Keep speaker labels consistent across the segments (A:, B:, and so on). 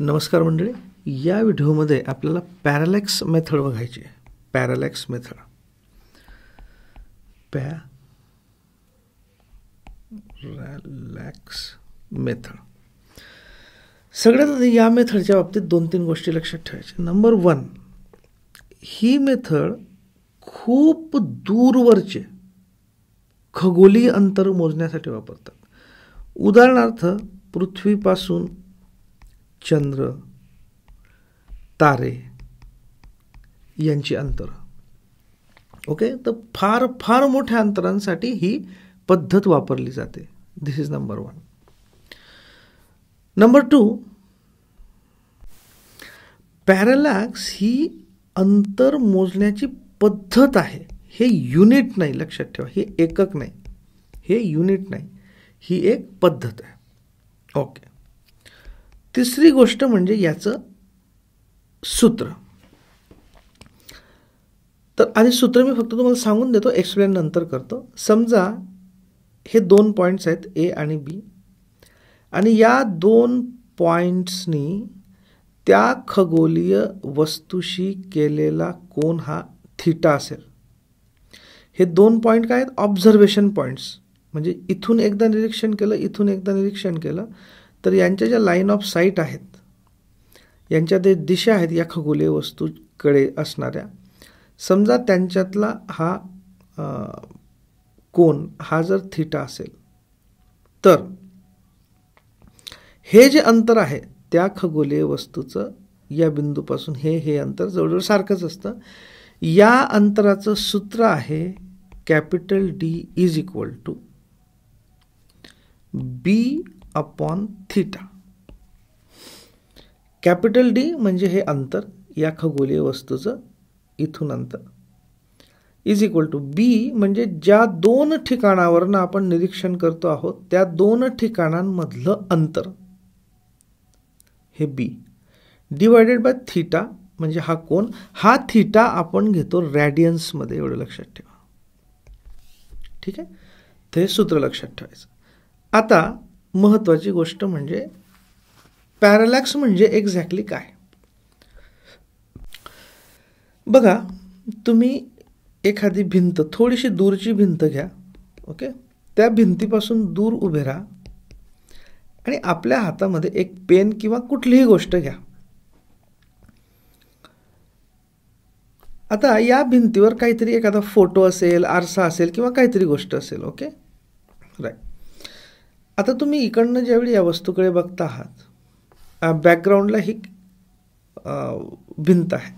A: नमस्कार मंडळी या व्हिडिओमध्ये आपल्याला पॅरालॅक्स मेथड बघायची आहे पॅरालॅक्स मेथड पॅरॅलॅक्स मेथड सगळ्यात आधी या मेथडच्या बाबतीत दोन तीन गोष्टी लक्षात ठेवायच्या नंबर वन ही मेथड खूप दूरवरचे खगोलीय अंतर मोजण्यासाठी वापरतात उदाहरणार्थ पृथ्वीपासून चंद्र तारे यांची अंतर ओके तर फार फार मोठ्या अंतरांसाठी ही पद्धत वापरली जाते this is number one number two parallax ही अंतर मोजण्याची पद्धत आहे हे युनिट नाही लक्षात ठेवा हे एकक नाही हे युनिट नाही ही एक पद्धत आहे ओके तिसरी गोष्ट म्हणजे याचं सूत्र तर आधी सूत्र मी फक्त तुम्हाला सांगून देतो एक्सप्लेन नंतर करतो समजा हे दोन पॉईंट्स आहेत ए आणि बी आणि या दोन पॉईंट्सनी त्या खगोलीय वस्तूशी केलेला कोण हा थिटा असेल हे दोन पॉईंट काय आहेत ऑब्झर्वेशन पॉईंट्स म्हणजे इथून एकदा निरीक्षण केलं इथून एकदा निरीक्षण केलं तर यांच्या ज्या लाईन ऑफ साईट आहेत यांच्या ते दिशा आहेत या खगोलीय वस्तूकडे असणाऱ्या समजा त्यांच्यातला हा कोण हा जर थिटा असेल तर हे जे अंतर आहे त्या खगोलीय वस्तूचं या बिंदूपासून हे हे अंतर जवळजवळ सारखंच असतं या अंतराचं सूत्र आहे capital D is equal to B upon theta capital D म्हणजे हे अंतर या खगोलीय वस्तूचं इथून अंतर इज इक्वल टू बी म्हणजे ज्या दोन ठिकाणावरनं आपण निरीक्षण करतो आहोत त्या दोन ठिकाणांमधलं अंतर हे बी डिवायडेड बाय थीटा म्हणजे हा कोण हा थीटा आपण घेतो रॅडियन्समध्ये एवढं लक्षात ठेवा ठीक आहे ते सूत्र लक्षात ठेवायचं आता महत्त्वाची गोष्ट म्हणजे पॅरालॅक्स म्हणजे एक्झॅक्टली काय बघा तुम्ही एखादी भिंत थोडीशी दूरची भिंत घ्या ओके त्या भिंतीपासून दूर उभे राहा आणि आपल्या हातामध्ये एक पेन किंवा कुठलीही गोष्ट घ्या आता या भिंतीवर काहीतरी एखादा फोटो असेल आरसा असेल किंवा काहीतरी गोष्ट असेल ओके राईट आता तुम्ही इकडनं ज्यावेळी या वस्तूकडे बघता आहात बॅकग्राऊंडला ही भिंत आहे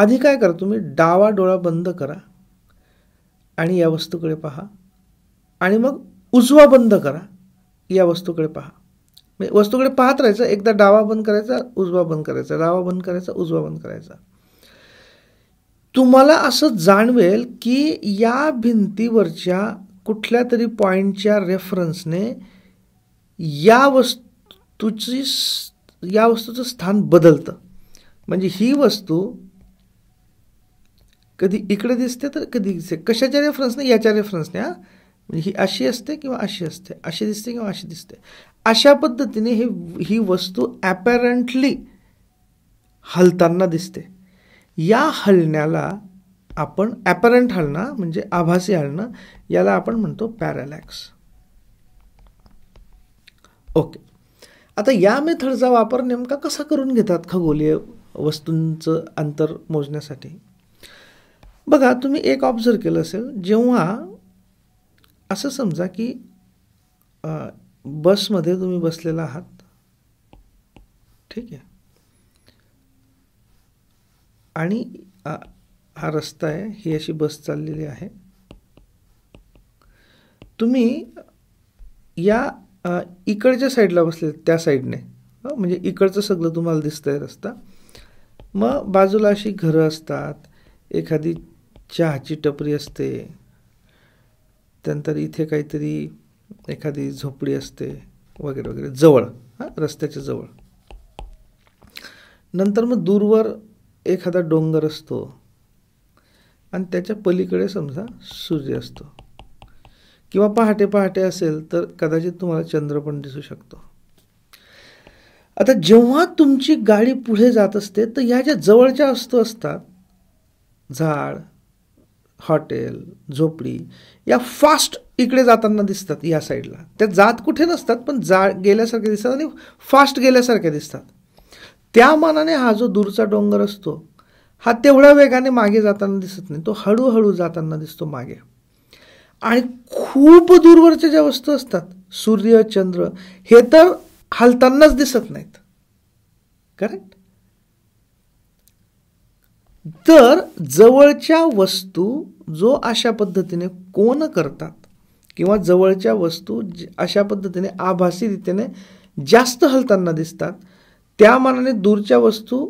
A: आधी काय करा तुम्ही डावा डोळा बंद करा आणि या वस्तूकडे पहा आणि मग उजवा बंद करा या वस्तूकडे पहा म्हणजे वस्तूकडे पाहत राहायचं एकदा डावा बंद करायचा उजवा बंद करायचा डावा बंद करायचा उजवा बंद करायचा तुम्हाला असं जाणवेल की या भिंतीवरच्या कुठल्या तरी पॉईंटच्या रेफरन्सने या वस्तूची या वस्तूचं स्थान बदलतं म्हणजे ही वस्तू कधी इकडे दिसते तर कधी दिसते कशाच्या रेफरन्सने याच्या रेफरन्सने हा म्हणजे ही अशी असते किंवा अशी असते अशी दिसते किंवा अशी दिसते अशा पद्धतीने हे ही वस्तू ॲपॅरंटली हलताना दिसते या हलण्याला आपण ॲपरंट हलणं म्हणजे आभासी हलणं याला आपण म्हणतो पॅरॅलॅक्स ओके आता या मेथडचा वापर नेमका कसा करून घेतात खगोलीय वस्तूंचं अंतर मोजण्यासाठी बघा तुम्ही एक ऑब्झर्व केलं असेल जेव्हा असं समजा की बसमध्ये तुम्ही बसलेला आहात ठीक आहे आणि हा रस्ता आहे ही अशी बस चाललेली आहे तुम्ही या इकडच्या साईडला बसले त्या साईडने म्हणजे इकडचं सगळं तुम्हाला दिसतंय रस्ता मग बाजूला अशी घरं असतात एखादी चहाची टपरी असते त्यानंतर इथे काहीतरी एखादी झोपडी असते वगैरे वगैरे जवळ हां रस्त्याच्या जवळ नंतर मग दूरवर एखादा डोंगर असतो आणि त्याच्या पलीकडे समजा सूर्य असतो किंवा पहाटे पहाटे असेल तर कदाचित तुम्हाला चंद्र पण दिसू शकतो आता जेव्हा तुमची गाडी पुढे जात असते तर ह्या ज्या जवळच्या वस्तू असतात झाड हॉटेल झोपडी या फास्ट इकडे जाताना दिसतात या साईडला त्या जात कुठे नसतात पण जा गेल्यासारख्या दिसतात आणि फास्ट गेल्यासारख्या दिसतात त्या मानाने हा जो दूरचा डोंगर असतो हा तेवढ्या वेगाने मागे जाताना दिसत नाही तो हळूहळू जाताना दिसतो मागे आणि खूप दूरवरच्या ज्या वस्तू असतात सूर्य चंद्र हे तर हलतानाच दिसत नाहीत करेक्ट तर जवळच्या वस्तू जो अशा पद्धतीने कोण करतात किंवा जवळच्या वस्तू अशा पद्धतीने आभासी रीतीने जास्त हलताना दिसतात त्या मानाने दूरच्या वस्तू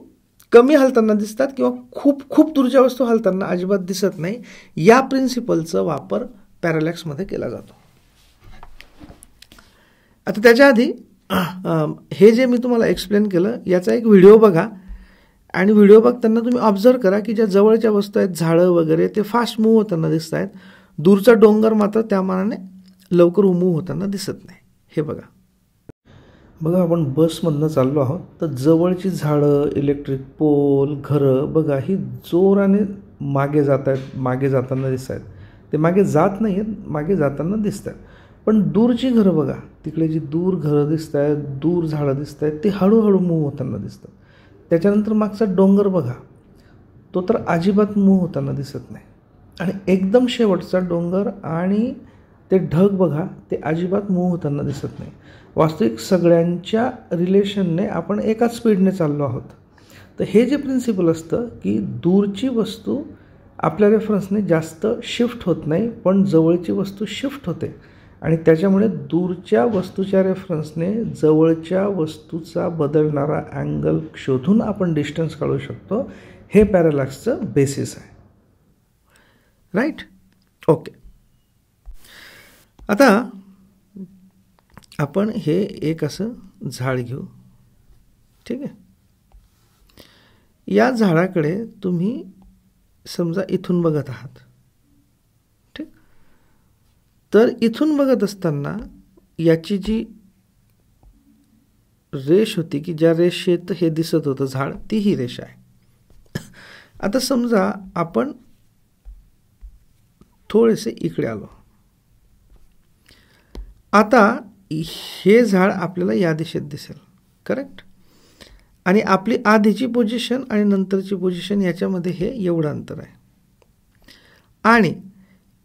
A: कमी हलताना दिसतात किंवा खूप खूप दूरच्या वस्तू हलताना अजिबात दिसत नाही या प्रिन्सिपलचा वापर पॅरालॅक्समध्ये केला जातो आता त्याच्या आधी हे जे मी तुम्हाला एक्सप्लेन केलं याचा एक व्हिडिओ बघा आणि व्हिडिओ बघताना तुम्ही ऑब्झर्व करा की ज्या जवळच्या वस्तू आहेत झाडं वगैरे ते फास्ट मूव्ह होताना दिसत आहेत दूरचा डोंगर मात्र त्या मानाने लवकर मूव्ह होताना दिसत नाही हे बघा बघा आपण बसमधनं चाललो आहोत तर जवळची झाडं इलेक्ट्रिक पोल घरं बघा ही जोराने मागे जात आहेत मागे जाताना दिसत आहेत ते मागे जात नाही आहेत मागे जाताना दिसत आहेत पण दूरची घरं बघा तिकडे जी दूर घरं दिसत आहेत दूर झाडं दिसत आहेत ती हळूहळू मूव होताना दिसतात त्याच्यानंतर मागचा डोंगर बघा तो तर अजिबात मूव होताना दिसत नाही आणि एकदम शेवटचा डोंगर आणि ते ढग बघा ते अजिबात मूव होताना दिसत नाही वास्तविक सगळ्यांच्या रिलेशनने आपण एकाच स्पीडने चाललो आहोत तर हे जे प्रिन्सिपल असतं की दूरची वस्तू आपल्या रेफरन्सने जास्त शिफ्ट होत नाही पण जवळची वस्तू शिफ्ट होते आणि त्याच्यामुळे दूरच्या वस्तूच्या रेफरन्सने जवळच्या वस्तूचा बदलणारा अँगल शोधून आपण डिस्टन्स काढू शकतो हे पॅरालॅक्सचं बेसिस आहे राईट ओके आता आपण हे एक असं झाड घेऊ ठीक आहे या झाडाकडे तुम्ही समजा इथून बघत आहात ठीक तर इथून बघत असताना याची जी रेष होती की ज्या रेषेत हे दिसत होतं झाड ती ही रेषा आहे आता समजा आपण थोडेसे इकडे आलो आता हे झाड आपल्याला या दिशेत दिसेल करेक्ट आणि आपली आधीची पोझिशन आणि नंतरची पोझिशन याच्यामध्ये हे एवढं अंतर आहे आणि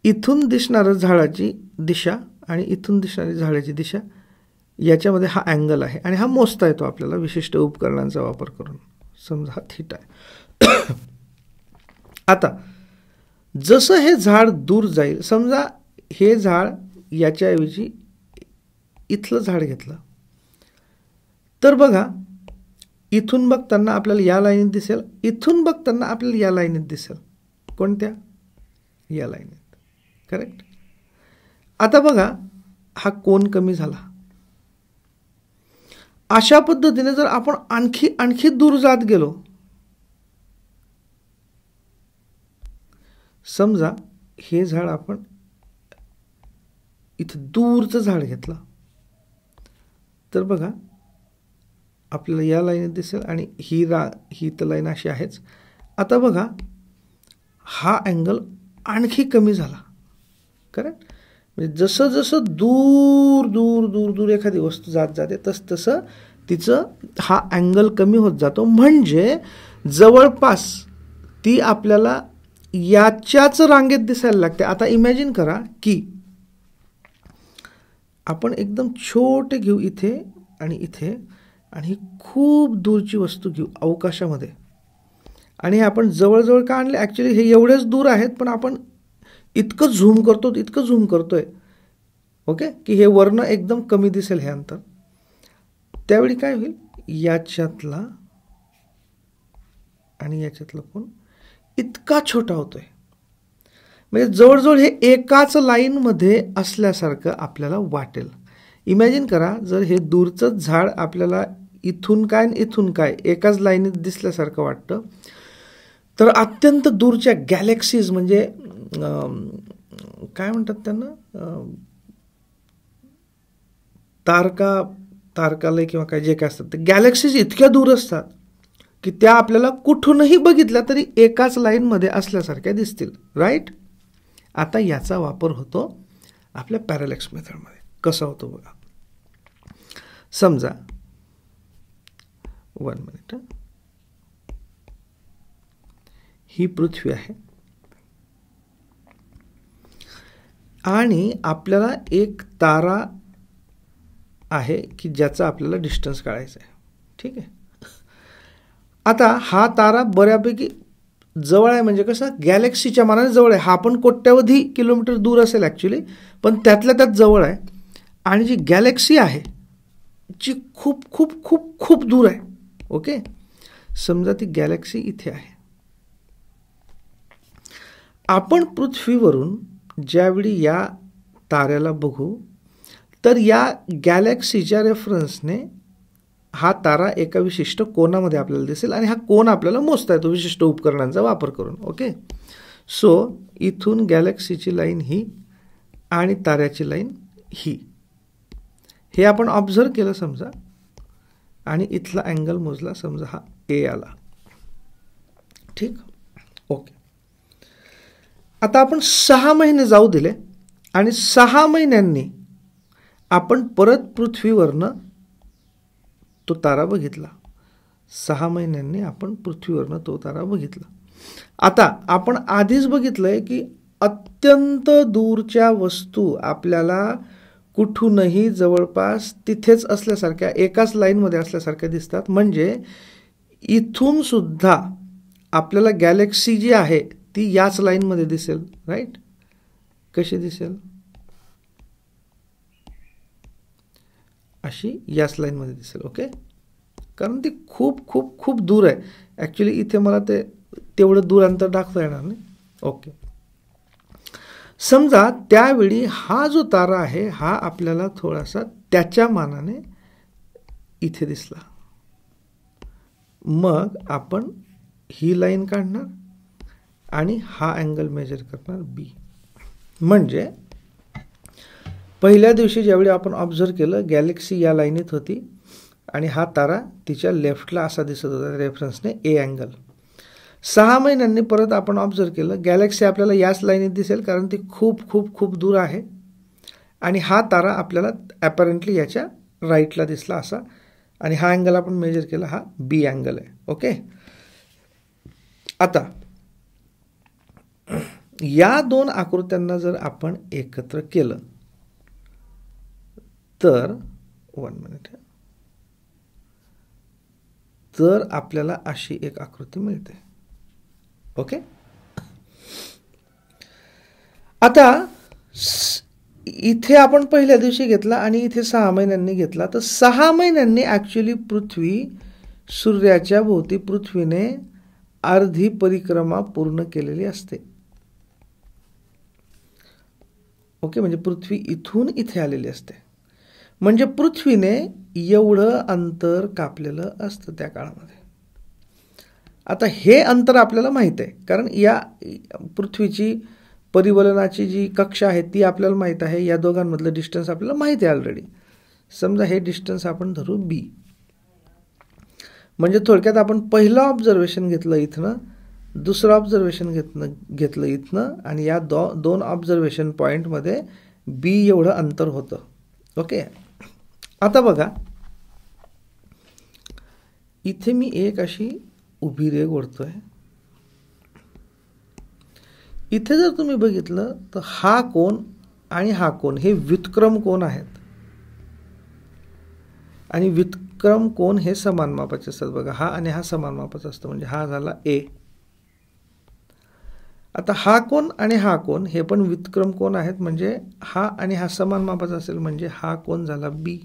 A: इथून दिसणारं झाडाची दिशा आणि इथून दिसणारी झाडाची दिशा याच्यामध्ये हा अँगल आहे आणि हा मोजता येतो आपल्याला विशिष्ट उपकरणांचा वापर करून समजा हा थिटा आहे आता जसं हे झाड दूर जाईल समजा हे झाड याच्याऐवजी इथलं झाड घेतलं तर बघा इथून बघताना आपल्याला या लाईनीत दिसेल इथून बघताना आपल्याला या लाईनीत दिसेल कोणत्या या लाईनीत करेक्ट आता बघा हा कोण कमी झाला अशा पद्धतीने जर आपण आणखी आणखी दूर जात गेलो समजा हे झाड आपण इथं दूरचं झाड घेतलं तर बघा आपल्याला या लाईन दिसेल आणि ही रा ही तर लाईन अशी आहेच आता बघा हा अँगल आणखी कमी झाला करेक्ट म्हणजे जसं जसं दूर दूर दूर दूर एखादी वस्तू जात जाते तस तसं तिचं हा अँगल कमी होत जातो म्हणजे जवळपास ती आपल्याला याच्याच रांगेत दिसायला लागते आता इमॅजिन करा की आपण एकदम छोटे घेऊ इथे आणि इथे आणि ही खूप दूरची वस्तू घेऊ अवकाशामध्ये आणि हे आपण जवळजवळ का आणले ॲक्च्युली हे एवढेच दूर आहेत पण आपण इतकं झूम करतो इतकं झूम करतो आहे ओके की हे वर्ण एकदम कमी दिसेल हे अंतर त्यावेळी काय होईल याच्यातला आणि याच्यातला पण इतका छोटा होतोय म्हणजे जवळजवळ हे एकाच लाईनमध्ये असल्यासारखं आपल्याला वाटेल इमॅजिन करा जर हे दूरचंच झाड आपल्याला इथून काय आणि इथून काय एकाच लाईनीत दिसल्यासारखं वाटतं तर अत्यंत दूरच्या गॅलेक्सीज म्हणजे काय म्हणतात त्यांना तारका तारकालय किंवा काय जे काय असतात ते गॅलेक्सीज इतक्या दूर असतात की त्या आपल्याला कुठूनही बघितल्या तरी एकाच लाईनमध्ये असल्यासारख्या दिसतील राईट आता याचा वापर होतो आपल्या पॅरलॅक्स मेथडमध्ये कसा होतो बघा समजा वन मिनिट ही पृथ्वी आहे आणि आपल्याला एक तारा आहे की ज्याचा आपल्याला डिस्टन्स काढायचा आहे ठीक आहे आता हा तारा बऱ्यापैकी जवळ आहे म्हणजे कसं गॅलेक्सीच्या मानाने जवळ आहे हा पण कोट्यावधी किलोमीटर दूर असेल ॲक्च्युली पण त्यातल्या त्यात जवळ आहे आणि जी गॅलेक्सी आहे जी खूप खूप खूप खूप दूर आहे ओके समजा ती गॅलेक्सी इथे आहे आपण पृथ्वीवरून ज्यावेळी या ताऱ्याला बघू तर या गॅलेक्सीच्या रेफरन्सने हा तारा एका विशिष्ट कोणामध्ये आपल्याला दिसेल आणि हा कोण आपल्याला मोजता येतो विशिष्ट उपकरणांचा वापर करून ओके सो इथून गॅलेक्सीची लाईन ही आणि ताऱ्याची लाईन ही हे आपण ऑब्झर्व केलं समजा आणि इथला अँगल मोजला समजा हा ए आला ठीक ओके आता आपण सहा महिने जाऊ दिले आणि सहा महिन्यांनी आपण परत पृथ्वीवरनं तो तारा बघितला सहा महिन्यांनी आपण पृथ्वीवरनं तो तारा बघितला आता आपण आधीच बघितलं आहे की अत्यंत दूरच्या वस्तू आपल्याला कुठूनही जवळपास तिथेच असल्यासारख्या एकाच लाईनमध्ये असल्यासारख्या दिसतात म्हणजे इथून सुद्धा आपल्याला गॅलेक्सी जी आहे ती याच लाईनमध्ये दिसेल राईट कशी दिसेल अशी याच लाईनमध्ये दिसेल ओके कारण ती खूप खूप खूप दूर आहे ॲक्च्युली इथे मला ते तेवढं दूर अंतर दाखवता येणार नाही ओके समजा त्यावेळी हा जो तारा आहे हा आपल्याला थोडासा त्याच्या मानाने इथे दिसला मग आपण ही लाईन काढणार आणि हा अँगल मेजर करणार बी म्हणजे पहिल्या दिवशी ज्यावेळी आपण ऑब्झर्व केलं गॅलेक्सी या लाईनीत होती आणि हा तारा तिच्या लेफ्टला असा दिसत होता रेफरन्सने ए अँगल सहा महिन्यांनी परत आपण ऑब्झर्व केलं गॅलेक्सी आपल्याला याच लाईनीत दिसेल कारण ती खूप खूप खूप दूर आहे आणि हा तारा आपल्याला ॲपरंटली याच्या राईटला दिसला असा आणि हा अँगल आपण मेजर केला हा बी अँगल आहे ओके आता या दोन आकृत्यांना जर आपण एकत्र केलं तर वन मिनिट तर आपल्याला अशी एक आकृती मिळते ओके आता इथे आपण पहिल्या दिवशी घेतला आणि इथे सहा महिन्यांनी घेतला तर सहा महिन्यांनी ॲक्च्युली पृथ्वी सूर्याच्या भोवती पृथ्वीने अर्धी परिक्रमा पूर्ण केलेली असते ओके म्हणजे पृथ्वी इथून इथे आलेली असते म्हणजे पृथ्वीने एवढं अंतर कापलेलं असतं त्या काळामध्ये आता हे अंतर आपल्याला माहीत आहे कारण या पृथ्वीची परिवलनाची जी कक्षा आहे ती आपल्याला माहीत आहे या दोघांमधलं डिस्टन्स आपल्याला माहीत आहे ऑलरेडी समजा हे डिस्टन्स आपण धरू बी म्हणजे थोडक्यात आपण पहिलं ऑब्झर्वेशन घेतलं इथनं दुसरं ऑब्झर्वेशन घेतलं घेतलं इथनं आणि या दो दोन ऑब्झर्वेशन पॉईंटमध्ये बी एवढं अंतर होतं ओके आता बघा इथे मी एक अशी उभी रेघ ओढतोय इथे जर तुम्ही बघितलं तर हा कोण आणि हा कोण हे व्युत्क्रम कोण आहेत आणि व्युत्क्रम कोण हे समान मापाचे असतात बघा हा आणि हा समान मापाचा असतो म्हणजे हा झाला ए आता हा कोण आणि हा कोण हे पण व्युत्क्रम कोण आहेत म्हणजे हा आणि हा समान मापाचा असेल म्हणजे हा कोण झाला बी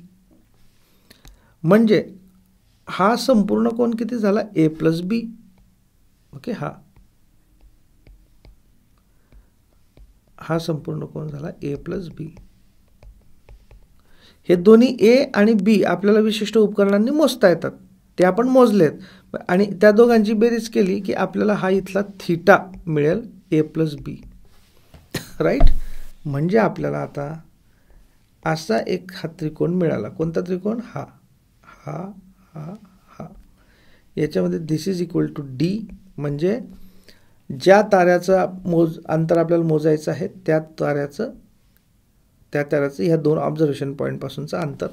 A: म्हणजे हा संपूर्ण कोण किती झाला ए प्लस बी ओके हा हा संपूर्ण कोण झाला ए प्लस बी हे दोन्ही ए आणि बी आपल्याला विशिष्ट उपकरणांनी मोजता येतात ते आपण मोजलेत आणि त्या दोघांची बेरीज केली की आपल्याला हा इथला थीटा मिळेल ए प्लस बी राईट म्हणजे आपल्याला आता असा एक हा त्रिकोण मिळाला कोणता त्रिकोण हा हा हा हा याच्यामध्ये this is equal to D म्हणजे ज्या ताऱ्याचं मोज अंतर आपल्याला मोजायचं आहे त्या ताऱ्याचं त्या ताऱ्याचं ह्या दोन ऑब्झर्वेशन पॉईंटपासूनचं अंतर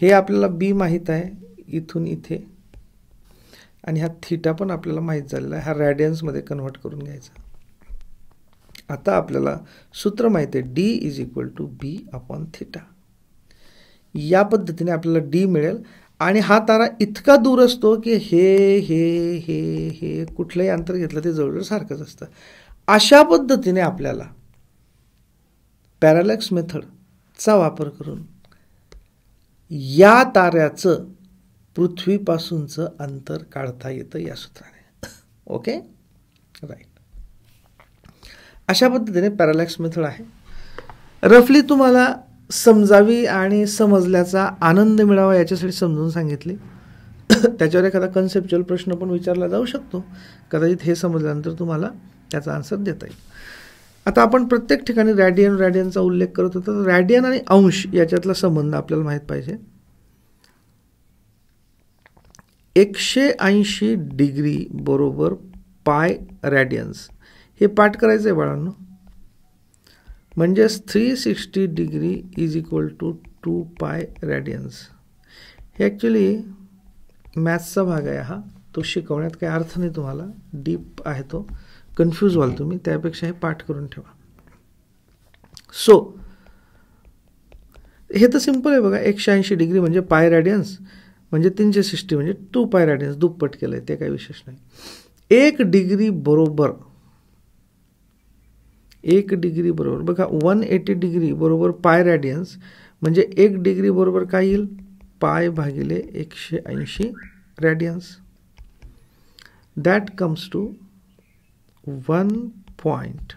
A: हे आपल्याला बी माहीत आहे इथून इथे आणि हा थिटा पण आपल्याला माहीत झालेला आहे हा रॅडियन्समध्ये कन्व्हर्ट करून घ्यायचा आता आपल्याला सूत्र माहीत आहे D is equal to B upon theta या पद्धतीने आपल्याला डी मिळेल आणि हा तारा इतका दूर असतो की हे हे हे हे कुठलंही अंतर घेतलं ते जवळजवळ सारखंच असतं अशा पद्धतीने आपल्याला पॅरालॅक्स मेथडचा वापर करून या ताऱ्याचं पृथ्वीपासूनचं अंतर काढता येतं या सूत्राने ओके राईट अशा पद्धतीने पॅरालॅक्स मेथड आहे रफली तुम्हाला समजावी आणि समजल्याचा आनंद मिळावा याच्यासाठी समजून सांगितले त्याच्यावर एखादा कन्सेप्च्युअल प्रश्न पण विचारला जाऊ शकतो कदाचित हे समजल्यानंतर तुम्हाला त्याचा आन्सर देता येईल आता आपण प्रत्येक ठिकाणी रॅडियन रॅडियनचा उल्लेख करत होतो तर रॅडियन आणि अंश याच्यातला संबंध आपल्याला माहीत पाहिजे एकशे ऐंशी डिग्री बरोबर पाय रॅडियन्स हे पाठ करायचं आहे बाळांनो म्हणजेच three sixty degree is equal to two pi radians हे ॲक्च्युली मॅथ्सचा भाग आहे हा तो शिकवण्यात काही अर्थ नाही तुम्हाला डीप आहे तो कन्फ्यूज व्हाल तुम्ही त्यापेक्षा हे पाठ करून ठेवा सो so, हे तर सिम्पल आहे बघा एकशे ऐंशी डिग्री म्हणजे पाय रॅडियन्स म्हणजे तीनशे सिक्स्टी म्हणजे टू पाय रॅडियन्स दुप्पट केलं आहे ते काही विशेष नाही एक डिग्री बरोबर एक डिग्री बरोबर बघा वन एटी डिग्री बरोबर पाय रॅडियन्स म्हणजे एक डिग्री बरोबर काय येईल पाय भागिले एकशे ऐंशी radians that comes to one point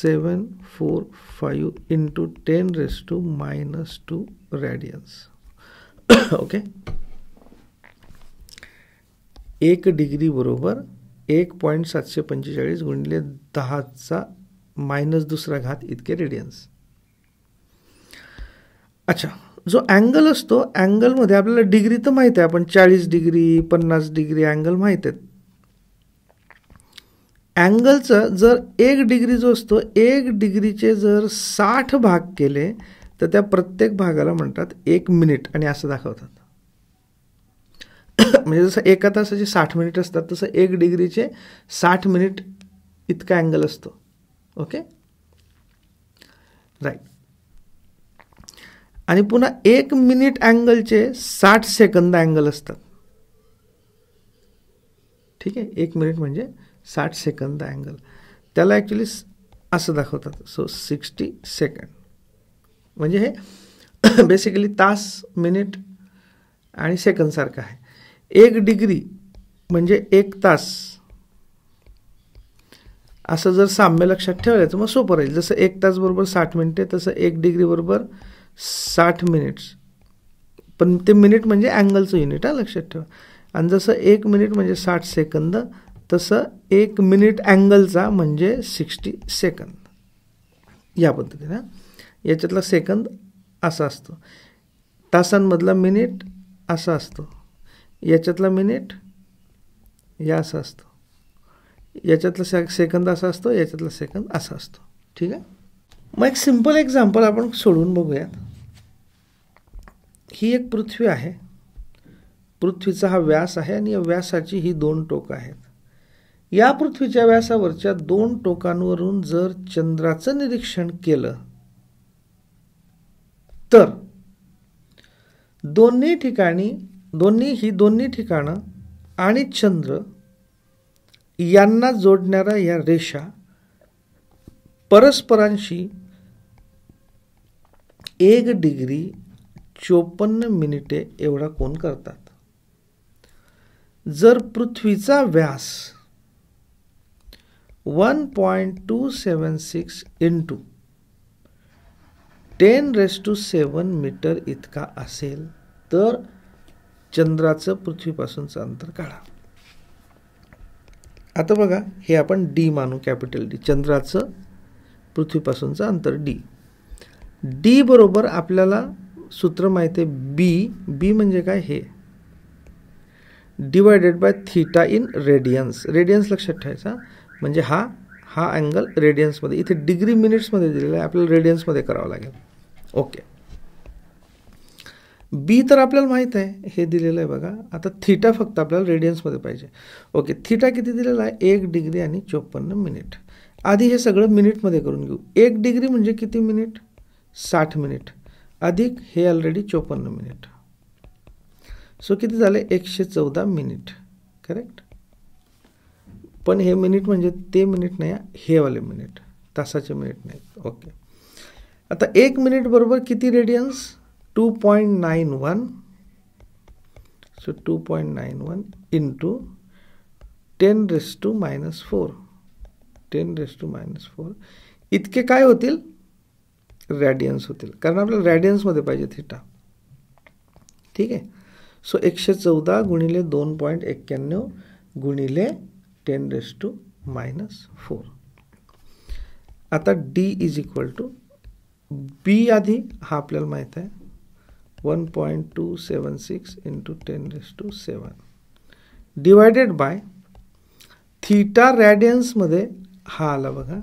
A: seven four five into ten raise to minus two radians okay एक डिग्री बरोबर एक पॉईंट सातशे पंचेचाळीस गुणिले दहाचा मायनस दुसरा घात इतके रेडियन्स अच्छा जो अँगल असतो अँगलमध्ये आपल्याला डिग्री तर माहीत आहे आपण चाळीस डिग्री पन्नास डिग्री अँगल माहीत आहेत अँगलचा जर एक डिग्री जो असतो एक डिग्रीचे जर साठ भाग केले तर त्या प्रत्येक भागाला म्हणतात एक मिनिट आणि असं दाखवतात म्हणजे जसं एका तासाचे साठ मिनिट असतात तसं एक डिग्रीचे साठ मिनिट इतका अँगल असतो ओके राईट आणि पुन्हा एक मिनिट अँगलचे साठ सेकंद अँगल असतात ठीक आहे एक मिनिट म्हणजे साठ सेकंद अँगल त्याला ॲक्च्युली असं दाखवतात सो सिक्स्टी सेकंड म्हणजे हे बेसिकली तास मिनिट आणि सेकंदसारखं आहे एक डिग्री म्हणजे एक तास असं जर साम्य लक्षात ठेवलं तर मग सोपं राहील जसं एक तास बरोबर साठ मिनिटे तसं एक डिग्री बरोबर साठ मिनिट्स पण ते मिनिट म्हणजे अँगलचं युनिट आहे लक्षात ठेवा आणि जसं एक मिनिट म्हणजे साठ सेकंद तसं एक मिनिट अँगलचा म्हणजे सिक्स्टी सेकंद या पद्धतीनं याच्यातला सेकंद असा असतो तासांमधला मिनिट असा असतो याच्यातला मिनिट या असा असतो याच्यातला से सेकंद असा असतो याच्यातला सेकंद असा असतो ठीक आहे मग एक सिम्पल एक्झाम्पल आपण सोडून बघूयात ही एक पृथ्वी आहे पृथ्वीचा हा व्यास आहे आणि या व्यासाची ही दोन टोकं आहेत या पृथ्वीच्या व्यासावरच्या दोन टोकांवरून जर चंद्राचं निरीक्षण केलं तर दोन्ही ठिकाणी दोन्ही ही दोन्ही ठिकाणं आणि चंद्र यांना जोडणाऱ्या या रेषा परस्परांशी एक डिग्री चोपन्न मिनिटे एवढा कोण करतात जर पृथ्वीचा व्यास one point two seven six into ten raise to seven metre इतका असेल तर चंद्राचं पृथ्वीपासूनचं अंतर काढा आता बघा हे आपण डी मानू कॅपिटल डी चंद्राचं पृथ्वीपासूनचं अंतर डी डी बरोबर आपल्याला सूत्र माहिती आहे बी बी म्हणजे काय हे divided by theta in radians radians लक्षात ठेवायचा म्हणजे हा हा अँगल रेडियन्समध्ये इथे डिग्री मिनिट्समध्ये दिलेला आहे आपल्याला रेडियन्समध्ये करावं लागेल ओके बी तर आपल्याला माहीत आहे हे दिलेलं आहे बघा आता थिटा फक्त आपल्याला रेडियन्समध्ये पाहिजे ओके थिटा किती दिलेला आहे एक डिग्री आणि चोपन्न मिनिट आधी हे सगळं मिनिटमध्ये करून घेऊ एक डिग्री म्हणजे किती मिनिट साठ मिनिट अधिक हे ऑलरेडी चोपन्न मिनिट सो किती झाले एकशे चौदा मिनिट करेक्ट पण हे मिनिट म्हणजे ते मिनिट नाही हे वाले मिनिट तासाचे मिनिट नाही ओके आता एक मिनिट बरोबर किती radians 2.91 so 2.91 into 10 raise to minus four ten raise to minus four इतके काय होतील रॅडियन्स होतील कारण आपल्याला रॅडियन्समध्ये पाहिजे थिटा ठीक आहे सो एकशे चौदा गुणिले दोन पॉईंट एक्क्याण्णव गुणिले ten raise to minus four आता D is equal to B आधी हा आपल्याला माहीत आहे one two seven six into ten raise to seven divided by theta रॅडियन्समध्ये हा आला बघा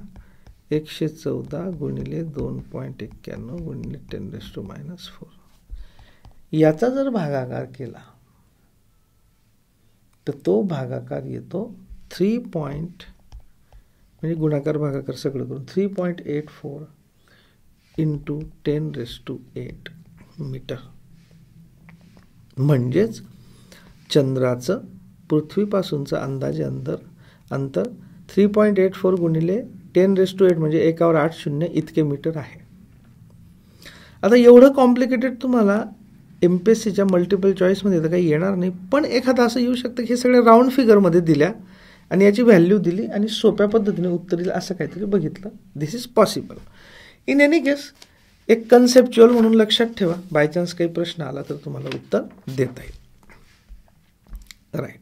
A: एकशे चौदा गुणिले दोन पॉईंट एक्क्याण्णव गुणिले ten raise to minus four याचा जर भागाकार केला तर तो भागाकार येतो थ्री पॉईंट म्हणजे गुणाकार भागाकार सगळं करून three point eight four into ten raise to eight metre म्हणजेच चंद्राचं पृथ्वीपासूनचं अंदाजे अंतर अंतर थ्री पॉईंट एट फोर गुणिले टेन रेस टू एट म्हणजे एकावर आठ शून्य इतके मीटर आहे आता एवढं कॉम्प्लिकेटेड तुम्हाला एम पी एस सीच्या मल्टिपल चॉईसमध्ये तर काही येणार नाही पण एखादा असं येऊ शकतं की हे सगळ्या राऊंड फिगरमध्ये दिल्या आणि याची व्हॅल्यू दिली आणि सोप्या पद्धतीने उत्तर दिलं असं काहीतरी बघितलं this is possible in any case एक कन्सेप्च्युअल म्हणून लक्षात ठेवा बाय चान्स काही प्रश्न आला तर तुम्हाला उत्तर देता येईल राईट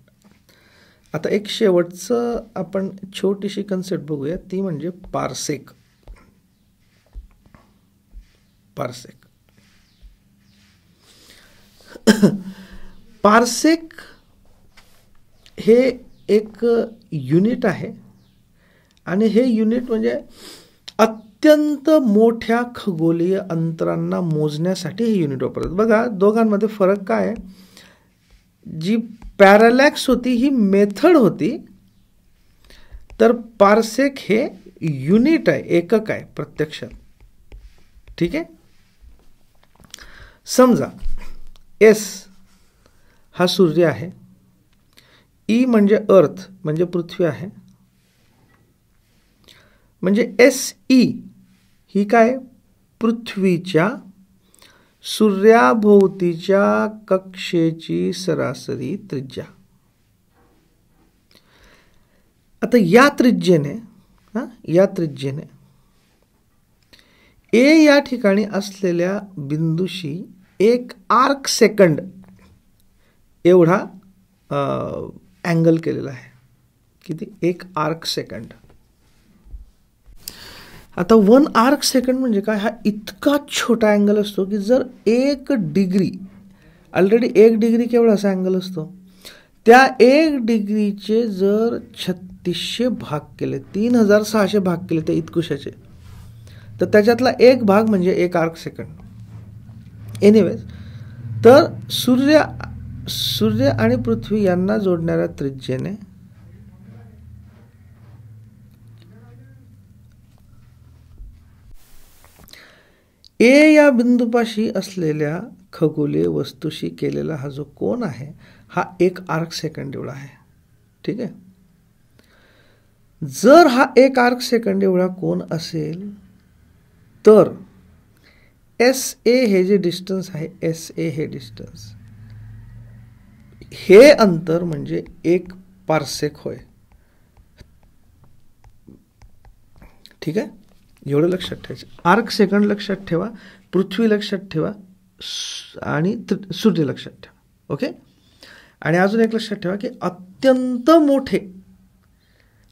A: आता एक शेवटचं आपण छोटीशी कन्सेप्ट बघूया ती म्हणजे पारसेक पारसेक पारसेक हे एक युनिट आहे आणि हे युनिट म्हणजे अत अत्यंत मोठ्या खगोलीय अंतरांना मोजण्यासाठी हे युनिट वापरतात बघा दोघांमध्ये फरक काय आहे जी पॅरालॅक्स होती ही मेथड होती तर पार्सेक हे युनिट आहे एकक आहे प्रत्यक्षात ठीक आहे समजा एस हा सूर्य आहे ई e म्हणजे अर्थ म्हणजे पृथ्वी आहे म्हणजे एस ई e ही काय पृथ्वीच्या सूर्याभोवतीच्या कक्षेची सरासरी त्रिज्या आता या त्रिज्येने या त्रिज्येने ए या ठिकाणी असलेल्या बिंदूशी एक आर्क सेकंड एवढा अँगल केलेला आहे किती एक आर्क सेकंड आता वन आर्क सेकंड म्हणजे काय हा इतका छोटा अँगल असतो की जर एक डिग्री ऑलरेडी एक डिग्री केवळ असा अँगल असतो त्या एक डिग्रीचे जर छत्तीसशे भाग केले तीन हजार सहाशे भाग केले त्या इतकुशाचे तर त्याच्यातला एक भाग म्हणजे एक आर्क सेकंड एनिवेज तर सूर्य सूर्य आणि पृथ्वी यांना जोडणाऱ्या त्रिज्येने ए या बिंदूपाशी असलेल्या खगोलीय वस्तूशी केलेला हा जो कोण आहे हा एक आर्क सेकंड एवढा आहे ठीक आहे जर हा एक आर्क सेकंड एवढा कोण असेल तर एस ए हे जे डिस्टन्स आहे एस ए हे डिस्टन्स हे अंतर म्हणजे एक पार्सेक होय ठीक आहे एवढं लक्षात ठेवायचं आर्क सेकंड लक्षात ठेवा पृथ्वी लक्षात ठेवा आणि सूर्य लक्षात ठेवा ओके आणि अजून एक लक्षात ठेवा की अत्यंत मोठे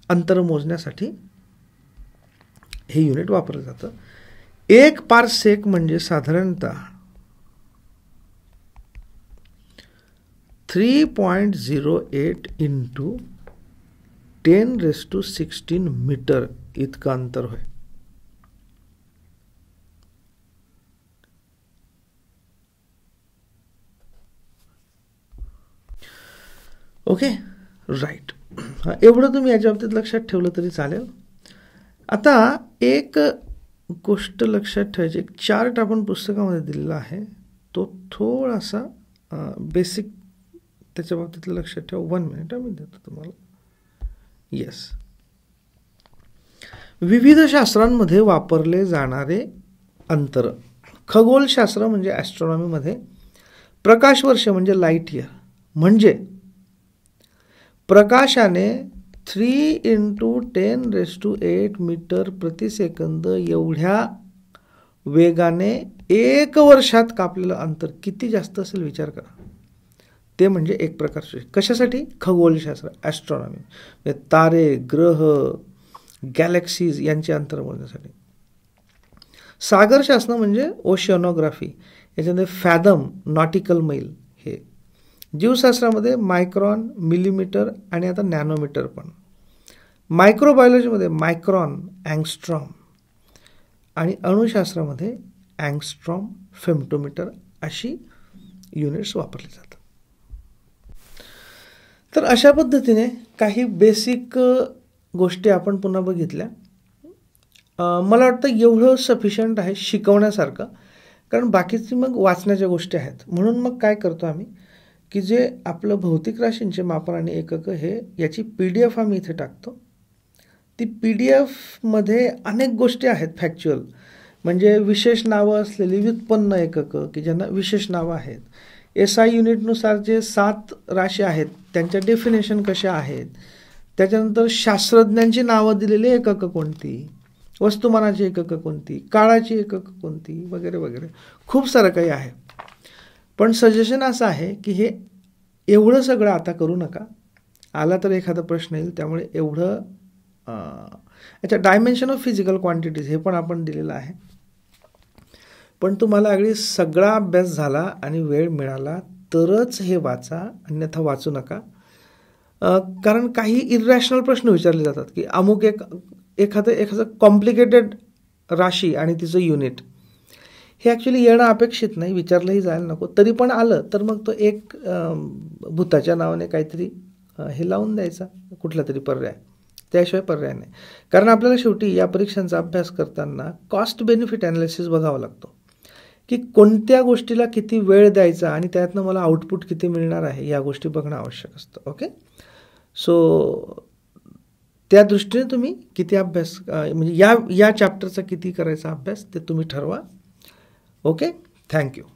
A: अंतर मोजण्यासाठी हे युनिट वापरलं जातं एक सेक म्हणजे साधारणत three point zero eight into ten raise to sixteen metre इतकं अंतर होय ओके राईट एवढं तुम्ही याच्या बाबतीत लक्षात ठेवलं तरी चालेल आता एक गोष्ट लक्षात ठेवायची चार्ट आपण पुस्तकामध्ये दिलेला आहे तो थोडासा बेसिक त्याच्या बाबतीत लक्षात ठेवा वन मिनिट मी देतो तुम्हाला येस विविध शास्त्रांमध्ये वापरले जाणारे अंतर खगोलशास्त्र म्हणजे ॲस्ट्रॉनॉमीमध्ये प्रकाशवर्ष म्हणजे लाईट इयर म्हणजे प्रकाशाने three into ten raise to eight metre प्रतिसेकंद एवढ्या वेगाने एक वर्षात कापलेलं अंतर किती जास्त असेल विचार करा ते म्हणजे एक प्रकारचे कशासाठी खगोलशास्त्र ॲस्ट्रॉनॉमी म्हणजे तारे ग्रह गॅलेक्सीज यांचे अंतर मोजण्यासाठी सागरशास्त्र म्हणजे ओशिओनोग्राफी याच्यामध्ये फॅदम नॉटिकल मैल जीवशास्त्रामध्ये मायक्रॉन मिलीमीटर आणि आता नॅनोमीटर पण मायक्रोबायोलॉजीमध्ये मायक्रॉन अँगस्ट्रॉम आणि अणुशास्त्रामध्ये अँगस्ट्रॉम फेमटोमीटर अशी युनिट्स वापरली जातात तर अशा पद्धतीने काही बेसिक गोष्टी आपण पुन्हा बघितल्या मला वाटतं एवढं सफिशियंट आहे शिकवण्यासारखं कारण बाकीची मग वाचण्याच्या गोष्टी आहेत म्हणून मग काय करतो आम्ही की जे आपलं भौतिक राशींचे मापन आणि एकक हे याची पी डी एफ आम्ही इथे टाकतो ती पी डी एफमध्ये अनेक गोष्टी आहेत फॅक्च्युअल म्हणजे विशेष नावं असलेली व्युत्पन्न एककं की ज्यांना विशेष नावं आहेत एस आय युनिटनुसार जे सात राशी आहेत त्यांच्या डेफिनेशन कशा आहेत त्याच्यानंतर शास्त्रज्ञांची नावं दिलेली एककं कोणती वस्तुमानाची एकक कोणती काळाची एककं कोणती वगैरे वगैरे खूप सारं काही आहे पण सजेशन असं आहे की हे एवढं सगळं आता करू नका आला तर एखादा प्रश्न येईल त्यामुळे एवढं अच्छा डायमेन्शन ऑफ फिजिकल क्वांटिटीज हे पण आपण दिलेलं आहे पण तुम्हाला अगदी सगळा अभ्यास झाला आणि वेळ मिळाला तरच हे वाचा अन्यथा वाचू नका कारण काही इरॅशनल प्रश्न विचारले जातात की अमुक एक एखादं एखादं कॉम्प्लिकेटेड राशी आणि तिचं युनिट हे ॲक्च्युली येणं अपेक्षित नाही विचारलंही जायला नको तरी पण आलं तर मग तो एक भूताच्या नावाने काहीतरी हे लावून द्यायचा कुठला तरी पर्याय त्याशिवाय पर्याय नाही कारण आपल्याला शेवटी या परीक्षांचा अभ्यास करताना कॉस्ट बेनिफिट ॲनालिसिस बघावा लागतो की कोणत्या गोष्टीला किती वेळ द्यायचा आणि त्यातनं मला आउटपुट किती मिळणार आहे या गोष्टी बघणं आवश्यक असतं ओके सो त्या दृष्टीने तुम्ही किती अभ्यास म्हणजे या या चॅप्टरचा किती करायचा अभ्यास ते तुम्ही ठरवा Okay, thank you.